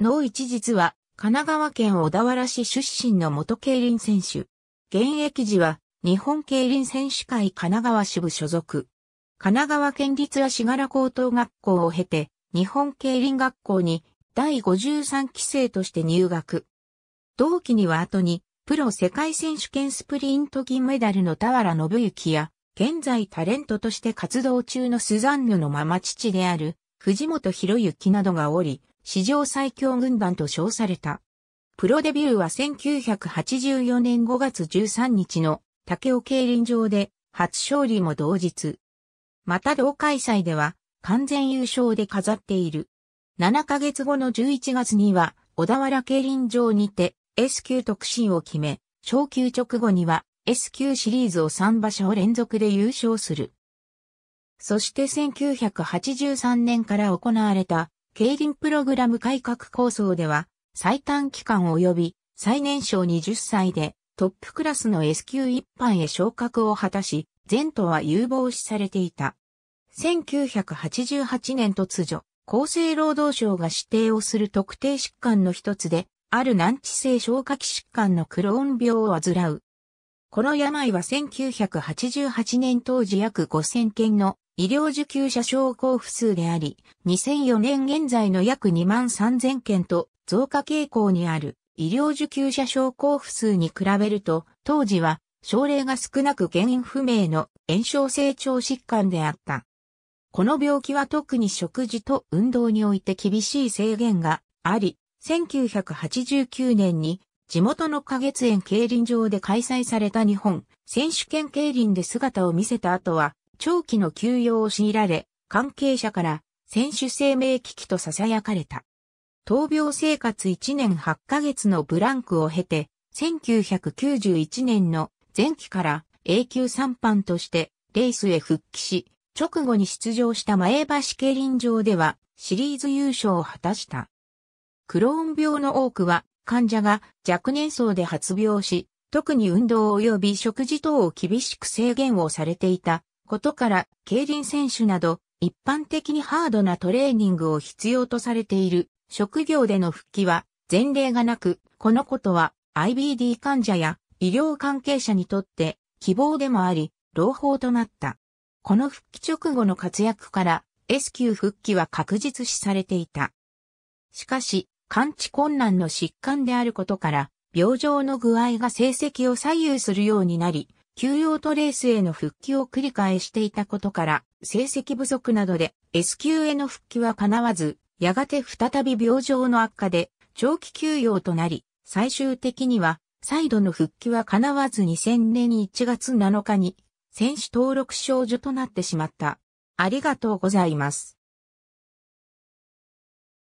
能一実は、神奈川県小田原市出身の元競輪選手。現役時は、日本競輪選手会神奈川支部所属。神奈川県立足柄高等学校を経て、日本競輪学校に第53期生として入学。同期には後に、プロ世界選手権スプリント銀メダルの田原信之や、現在タレントとして活動中のスザンヌのママ父である、藤本博之などがおり、史上最強軍団と称された。プロデビューは1984年5月13日の竹尾競輪場で初勝利も同日。また同開催では完全優勝で飾っている。7ヶ月後の11月には小田原競輪場にて S 級特進を決め、昇級直後には S 級シリーズを3場所連続で優勝する。そして1983年から行われた競輪プログラム改革構想では、最短期間及び最年少20歳でトップクラスの S 級一般へ昇格を果たし、前途は有望視されていた。1988年突如、厚生労働省が指定をする特定疾患の一つで、ある難治性消化器疾患のクローン病を患う。この病は1988年当時約5000件の医療受給者症候補数であり、2004年現在の約2万3000件と増加傾向にある医療受給者症候補数に比べると、当時は症例が少なく原因不明の炎症性腸疾患であった。この病気は特に食事と運動において厳しい制限があり、1989年に地元の花月園競輪場で開催された日本選手権競輪で姿を見せた後は、長期の休養を強いられ、関係者から選手生命危機と囁かれた。闘病生活1年8ヶ月のブランクを経て、1991年の前期から永久参班としてレースへ復帰し、直後に出場した前橋競輪場ではシリーズ優勝を果たした。クローン病の多くは患者が若年層で発病し、特に運動及び食事等を厳しく制限をされていたことから、競輪選手など、一般的にハードなトレーニングを必要とされている職業での復帰は前例がなく、このことは IBD 患者や医療関係者にとって希望でもあり、朗報となった。この復帰直後の活躍から S 級復帰は確実視されていた。しかし、完治困難の疾患であることから、病状の具合が成績を左右するようになり、休養とレースへの復帰を繰り返していたことから、成績不足などで S 級への復帰は叶わず、やがて再び病状の悪化で長期休養となり、最終的には再度の復帰は叶わず2000年1月7日に選手登録少女となってしまった。ありがとうございます。